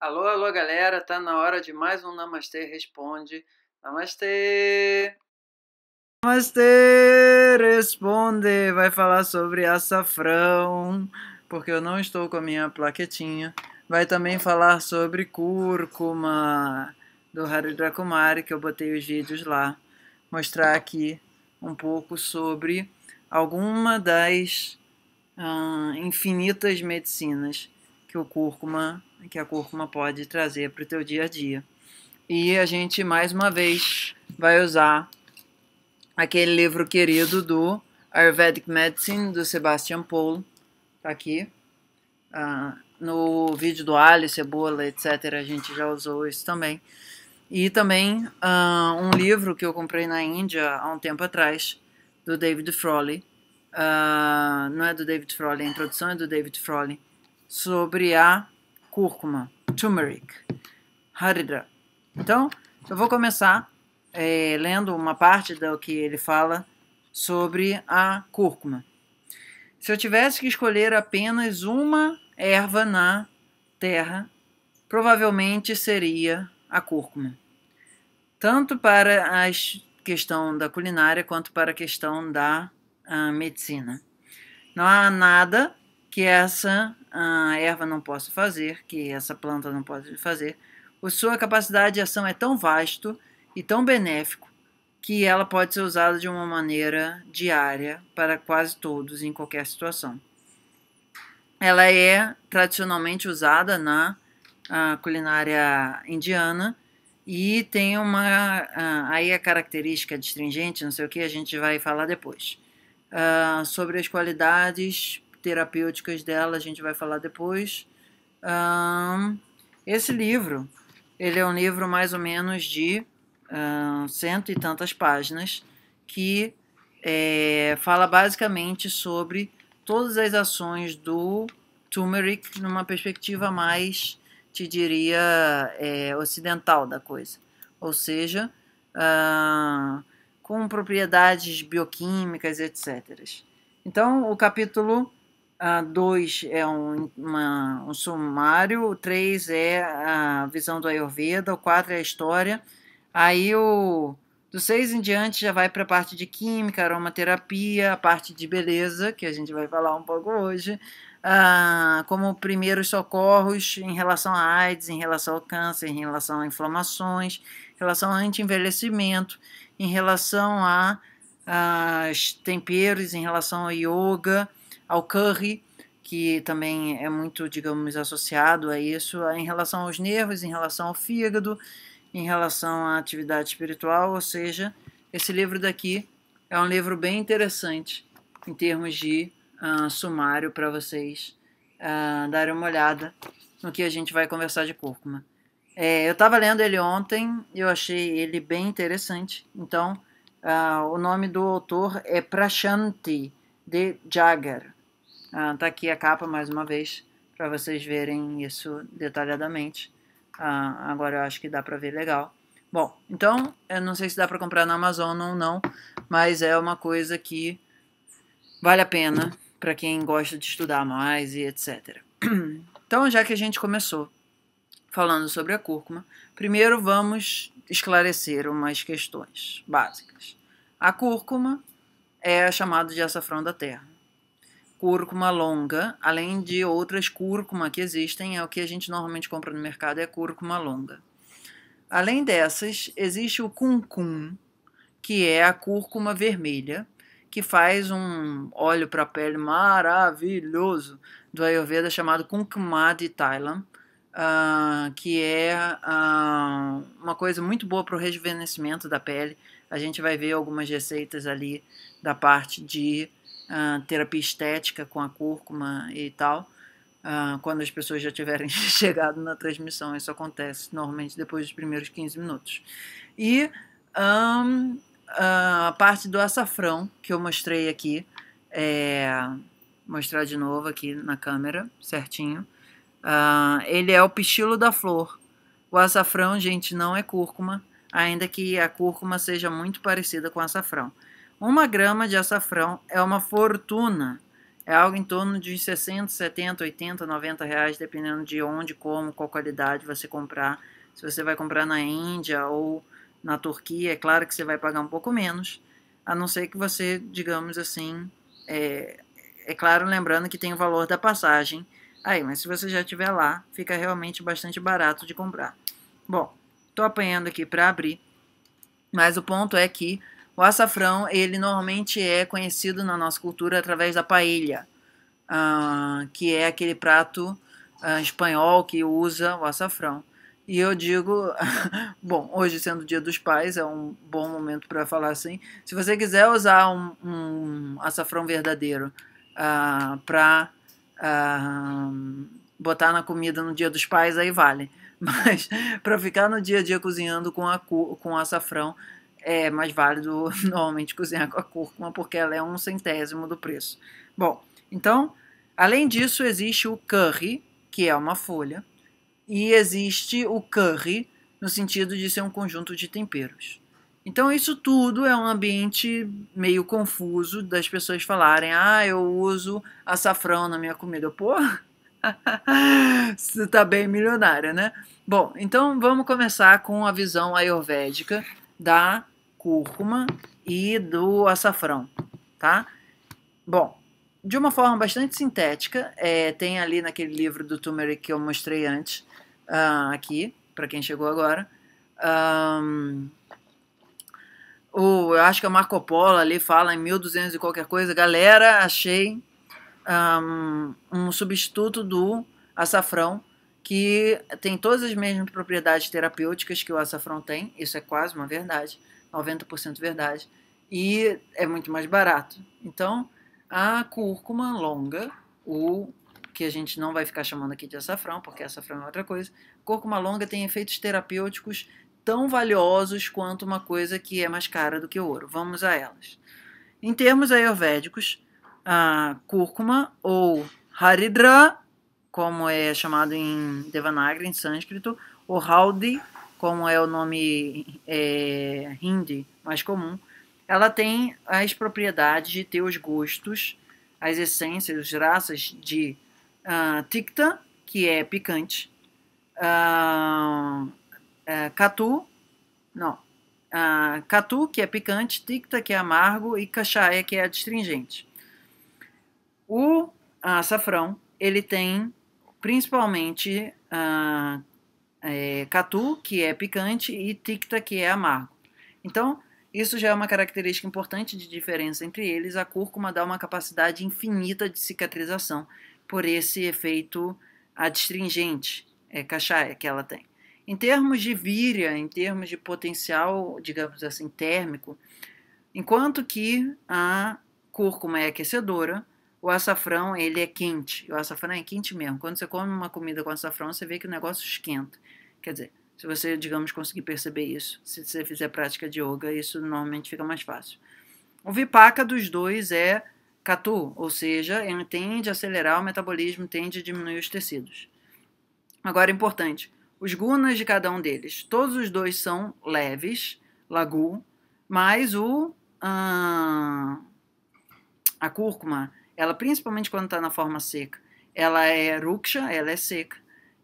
Alô, alô, galera, tá na hora de mais um Namastê Responde. Namastê! Namastê Responde vai falar sobre açafrão, porque eu não estou com a minha plaquetinha. Vai também falar sobre cúrcuma do Haridra Kumari, que eu botei os vídeos lá. Mostrar aqui um pouco sobre alguma das hum, infinitas medicinas que o cúrcuma, que a cúrcuma pode trazer para o teu dia a dia. E a gente mais uma vez vai usar aquele livro querido do Ayurvedic Medicine do Sebastian Paul, tá aqui. Ah, no vídeo do alho, cebola, etc. A gente já usou isso também. E também uh, um livro que eu comprei na Índia há um tempo atrás, do David Frawley. Uh, não é do David Frawley, é a introdução é do David Frawley sobre a cúrcuma, turmeric, haridra Então, eu vou começar é, lendo uma parte do que ele fala sobre a cúrcuma. Se eu tivesse que escolher apenas uma erva na terra, provavelmente seria a cúrcuma. Tanto para a questão da culinária quanto para a questão da a ah, medicina. Não há nada que essa erva não possa fazer, que essa planta não pode fazer. A sua capacidade de ação é tão vasto e tão benéfico que ela pode ser usada de uma maneira diária para quase todos em qualquer situação. Ela é tradicionalmente usada na culinária indiana e tem uma aí a característica de astringente, não sei o que, a gente vai falar depois. Ah, sobre as qualidades terapêuticas dela, a gente vai falar depois. Um, esse livro, ele é um livro mais ou menos de um, cento e tantas páginas, que é, fala basicamente sobre todas as ações do turmeric numa perspectiva mais, te diria, é, ocidental da coisa. Ou seja, uh, com propriedades bioquímicas, etc. Então, o capítulo Uh, dois é um, uma, um sumário, o três é a visão do Ayurveda, o quatro é a história. Aí o do seis em diante já vai para a parte de química, aromaterapia, a parte de beleza, que a gente vai falar um pouco hoje, ah, como primeiros socorros em relação à AIDS, em relação ao câncer, em relação a inflamações, em relação ao anti-envelhecimento, em relação a, a temperos, em relação ao yoga ao curry, que também é muito, digamos, associado a isso, em relação aos nervos, em relação ao fígado, em relação à atividade espiritual, ou seja, esse livro daqui é um livro bem interessante em termos de uh, sumário para vocês uh, darem uma olhada no que a gente vai conversar de cúrcuma. É, eu estava lendo ele ontem, eu achei ele bem interessante. Então, uh, o nome do autor é Prashanti de Jagger. Ah, tá aqui a capa mais uma vez para vocês verem isso detalhadamente. Ah, agora eu acho que dá para ver legal. Bom, então eu não sei se dá para comprar na Amazon ou não, mas é uma coisa que vale a pena para quem gosta de estudar mais e etc. Então, já que a gente começou falando sobre a cúrcuma, primeiro vamos esclarecer umas questões básicas. A cúrcuma é chamado de açafrão da terra cúrcuma longa, além de outras cúrcuma que existem, é o que a gente normalmente compra no mercado, é cúrcuma longa. Além dessas, existe o cuncum, que é a cúrcuma vermelha, que faz um óleo para pele maravilhoso do Ayurveda chamado Kunkma de Thailand, uh, que é uh, uma coisa muito boa para o rejuvenescimento da pele. A gente vai ver algumas receitas ali da parte de uh, terapia estética com a cúrcuma e tal, uh, quando as pessoas já tiverem chegado na transmissão. Isso acontece normalmente depois dos primeiros 15 minutos. E um, uh, a parte do açafrão que eu mostrei aqui, é, mostrar de novo aqui na câmera, certinho. Ah, ele é o pistilo da flor. O açafrão, gente, não é cúrcuma, ainda que a cúrcuma seja muito parecida com açafrão. Uma grama de açafrão é uma fortuna. É algo em torno de 60, 70, 80, 90 reais, dependendo de onde, como, qual qualidade você comprar. Se você vai comprar na Índia ou na Turquia, é claro que você vai pagar um pouco menos, a não ser que você, digamos assim, é, é claro, lembrando que tem o valor da passagem aí, mas se você já estiver lá, fica realmente bastante barato de comprar. Bom, estou apanhando aqui para abrir, mas o ponto é que o açafrão, ele normalmente é conhecido na nossa cultura através da paella, ah, que é aquele prato ah, espanhol que usa o açafrão. E eu digo, bom, hoje sendo o dia dos pais, é um bom momento para falar assim. Se você quiser usar um, um açafrão verdadeiro ah, para botar na comida no dia dos pais, aí vale. Mas para ficar no dia a dia cozinhando com, a, com açafrão, é mais válido normalmente cozinhar com a cúrcuma, porque ela é um centésimo do preço. Bom, então, além disso, existe o curry, que é uma folha, e existe o curry, no sentido de ser um conjunto de temperos. Então, isso tudo é um ambiente meio confuso das pessoas falarem: ah, eu uso açafrão na minha comida. Pô, você tá bem milionária, né? Bom, então vamos começar com a visão ayurvédica da cúrcuma e do açafrão, tá? Bom, de uma forma bastante sintética, é, tem ali naquele livro do Turmeric que eu mostrei antes, uh, aqui, para quem chegou agora, um, o, eu acho que é o Marco Polo ali fala em 1200 e qualquer coisa, galera, achei um, um substituto do açafrão que tem todas as mesmas propriedades terapêuticas que o açafrão tem, isso é quase uma verdade, 90% verdade, e é muito mais barato. Então, a cúrcuma longa, o que a gente não vai ficar chamando aqui de açafrão, porque açafrão é outra coisa, cúrcuma longa tem efeitos terapêuticos tão valiosos quanto uma coisa que é mais cara do que o ouro. Vamos a elas. Em termos ayurvédicos, a cúrcuma ou haridra como é chamado em Devanagari, em sânscrito, o Haldi, como é o nome é, hindi mais comum, ela tem as propriedades de ter os gostos, as essências, as raças de uh, Tikta, que é picante, uh, uh, Katu, não, uh, Katu, que é picante, Tikta, que é amargo, e Kashae, que é adstringente. O açafrão, ele tem principalmente ah, é, catu, que é picante, e ticta, que é amargo. Então, isso já é uma característica importante de diferença entre eles. A cúrcuma dá uma capacidade infinita de cicatrização por esse efeito adstringente, é, cachaia, que ela tem. Em termos de víria, em termos de potencial, digamos assim, térmico, enquanto que a cúrcuma é aquecedora, o açafrão, ele é quente. O açafrão é quente mesmo. Quando você come uma comida com açafrão, você vê que o negócio esquenta. Quer dizer, se você, digamos, conseguir perceber isso, se você fizer prática de yoga, isso normalmente fica mais fácil. O vipaka dos dois é catu, ou seja, ele tende a acelerar o metabolismo, tende a diminuir os tecidos. Agora, importante, os gunas de cada um deles, todos os dois são leves, lagu, mas o a cúrcuma ela principalmente quando está na forma seca, ela é ruksha, ela é seca.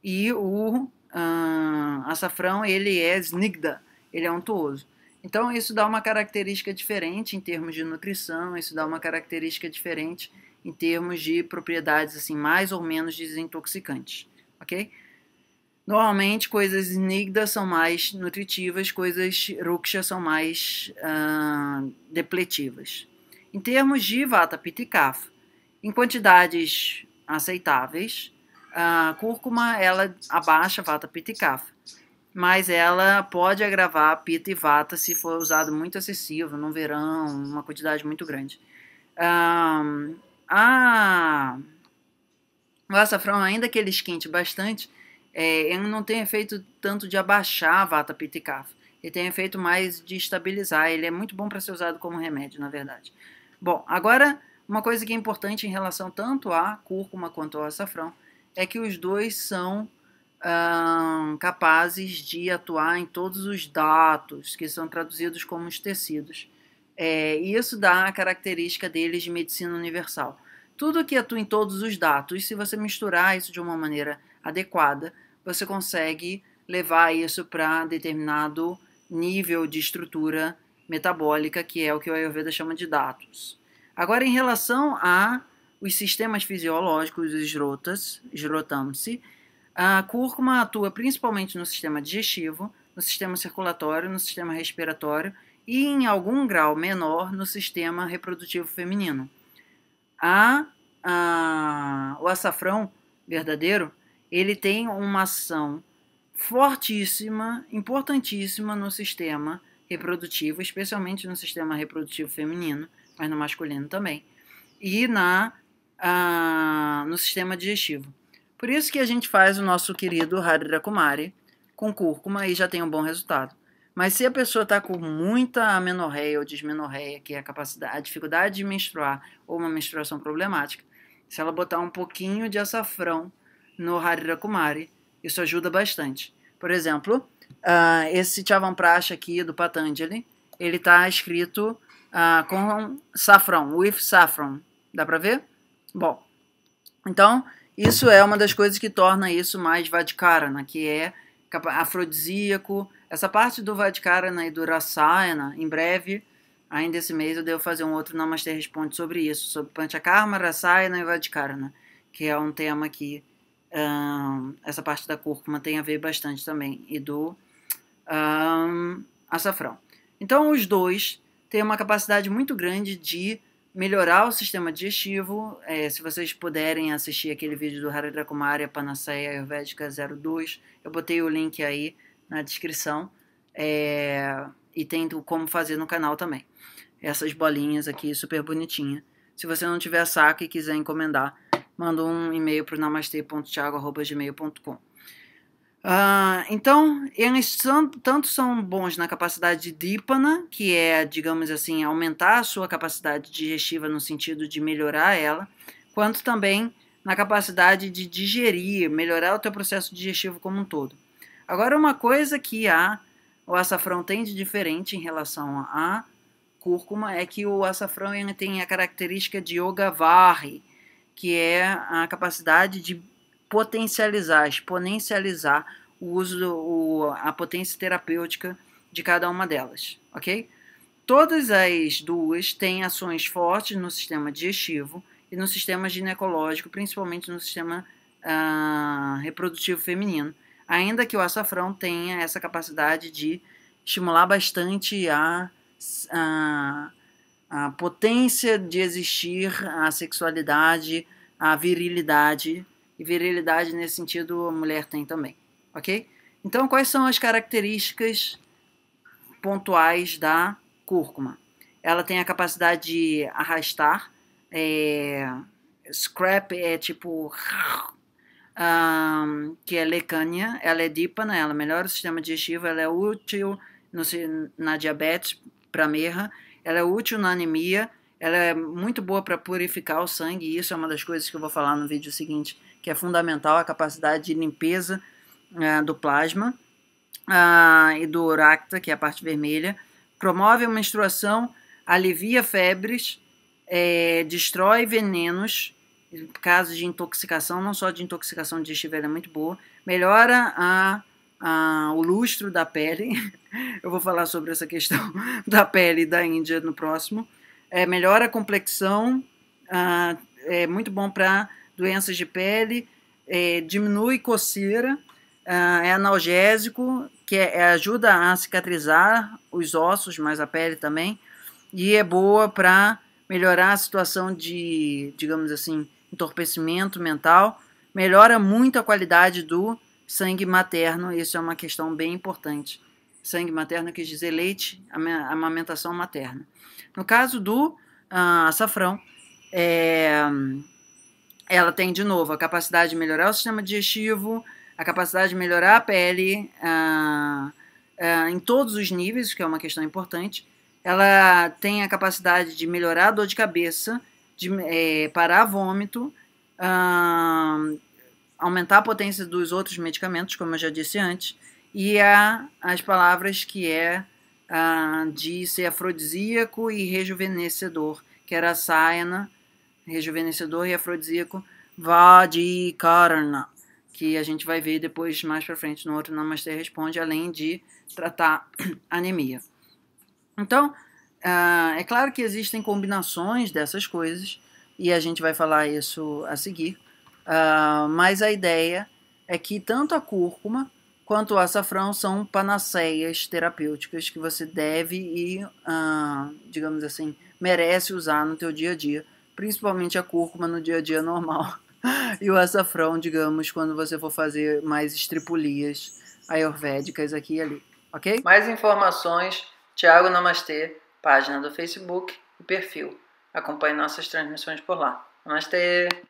E o ah, açafrão, ele é snigda, ele é untuoso. Então, isso dá uma característica diferente em termos de nutrição, isso dá uma característica diferente em termos de propriedades assim mais ou menos desintoxicantes, ok? Normalmente, coisas snigdas são mais nutritivas, coisas ruksha são mais uh, depletivas. Em termos de vata pitta e kapha, em quantidades aceitáveis. A cúrcuma, ela abaixa vata pitta e kapha, mas ela pode agravar pitta e vata se for usado muito excessivo, no verão, uma quantidade muito grande. Um, a, o açafrão, ainda que ele esquente bastante, é, ele não tem efeito tanto de abaixar a vata pitta e kapha. Ele tem efeito mais de estabilizar. Ele é muito bom para ser usado como remédio, na verdade. Bom, agora uma coisa que é importante em relação tanto à cúrcuma quanto ao açafrão é que os dois são hum, capazes de atuar em todos os datos, que são traduzidos como os tecidos. É, isso dá a característica deles de medicina universal. Tudo que atua em todos os datos, se você misturar isso de uma maneira adequada, você consegue levar isso para determinado nível de estrutura metabólica, que é o que o Ayurveda chama de datos. Agora, em relação a os sistemas fisiológicos, os esrotas, esrotamse, a cúrcuma atua principalmente no sistema digestivo, no sistema circulatório, no sistema respiratório e, em algum grau menor, no sistema reprodutivo feminino. A, a, o açafrão verdadeiro ele tem uma ação fortíssima, importantíssima no sistema reprodutivo, especialmente no sistema reprodutivo feminino, mas é no masculino também, e na, ah, no sistema digestivo. Por isso que a gente faz o nosso querido Harira Kumari com cúrcuma e já tem um bom resultado. Mas se a pessoa está com muita amenorreia ou dismenorreia, que é a, capacidade, a dificuldade de menstruar ou uma menstruação problemática, se ela botar um pouquinho de açafrão no Harira Kumari, isso ajuda bastante. Por exemplo, uh, esse Chavanprash aqui do Patanjali, ele está escrito ah, com saffron, with saffron. Dá para ver? Bom, então isso é uma das coisas que torna isso mais Vadkarana, que é afrodisíaco. Essa parte do Vadkarana e do Rasayana, em breve, ainda esse mês eu devo fazer um outro Namaste Responde sobre isso, sobre Panchakarma, Rasayana e Vadkarana, que é um tema que um, essa parte da cúrcuma tem a ver bastante também, e do um, açafrão. Então, os dois tem uma capacidade muito grande de melhorar o sistema digestivo. É, se vocês puderem assistir aquele vídeo do Harada Kumari, Panaceia Ayurvédica 02, eu botei o link aí na descrição. É, e tem como fazer no canal também. Essas bolinhas aqui, super bonitinha. Se você não tiver saco e quiser encomendar, manda um e-mail para o ah, então, eles tanto são bons na capacidade de dípana, que é, digamos assim, aumentar a sua capacidade digestiva no sentido de melhorar ela, quanto também na capacidade de digerir, melhorar o teu processo digestivo como um todo. Agora, uma coisa que o açafrão tem de diferente em relação à cúrcuma é que o açafrão ele tem a característica de yogavarri, que é a capacidade de potencializar, exponencializar o uso, do, o, a potência terapêutica de cada uma delas, ok? Todas as duas têm ações fortes no sistema digestivo e no sistema ginecológico, principalmente no sistema ah, reprodutivo feminino, ainda que o açafrão tenha essa capacidade de estimular bastante a, a, a potência de existir, a sexualidade, a virilidade e virilidade nesse sentido a mulher tem também, ok? Então, quais são as características pontuais da cúrcuma? Ela tem a capacidade de arrastar, é, scrap é tipo um, que é lecânia, ela é dípana, né? ela melhora o sistema digestivo, ela é útil no, na diabetes, para merra, ela é útil na anemia, ela é muito boa para purificar o sangue, e isso é uma das coisas que eu vou falar no vídeo seguinte que é fundamental a capacidade de limpeza ah, do plasma ah, e do uracta, que é a parte vermelha, promove a menstruação, alivia febres, é, destrói venenos, casos de intoxicação, não só de intoxicação digestiva, ela é muito boa, melhora a, a, o lustro da pele, eu vou falar sobre essa questão da pele da Índia no próximo, é, melhora a complexão, ah, é muito bom para doenças de pele, é, diminui coceira, ah, é analgésico, que é, ajuda a cicatrizar os ossos, mas a pele também, e é boa para melhorar a situação de, digamos assim, entorpecimento mental, melhora muito a qualidade do sangue materno, isso é uma questão bem importante. Sangue materno quis dizer leite, amamentação materna. No caso do ah, açafrão, é, ela tem, de novo, a capacidade de melhorar o sistema digestivo, a capacidade de melhorar a pele ah, ah, em todos os níveis, que é uma questão importante. Ela tem a capacidade de melhorar a dor de cabeça, de é, parar vômito, ah, aumentar a potência dos outros medicamentos, como eu já disse antes, e a, as palavras que é de ser afrodisíaco e rejuvenescedor, que era a sáena, rejuvenescedor e afrodisíaco Vadikarna, que a gente vai ver depois mais para frente no outro Namastê Responde, além de tratar anemia. Então, ah, é claro que existem combinações dessas coisas, e a gente vai falar isso a seguir, ah, mas a ideia é que tanto a cúrcuma quanto o açafrão são panaceias terapêuticas que você deve e, ah, digamos assim, merece usar no teu dia a dia principalmente a cúrcuma no dia a dia normal. e o açafrão, digamos, quando você for fazer mais estripulias ayurvédicas aqui e ali, ok? Mais informações, Tiago Namastê, página do Facebook e perfil. Acompanhe nossas transmissões por lá. Namastê!